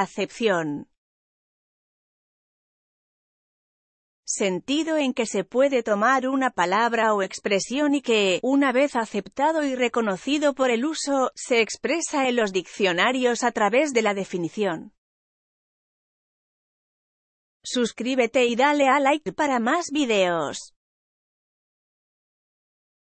acepción. Sentido en que se puede tomar una palabra o expresión y que, una vez aceptado y reconocido por el uso, se expresa en los diccionarios a través de la definición. Suscríbete y dale a like para más videos.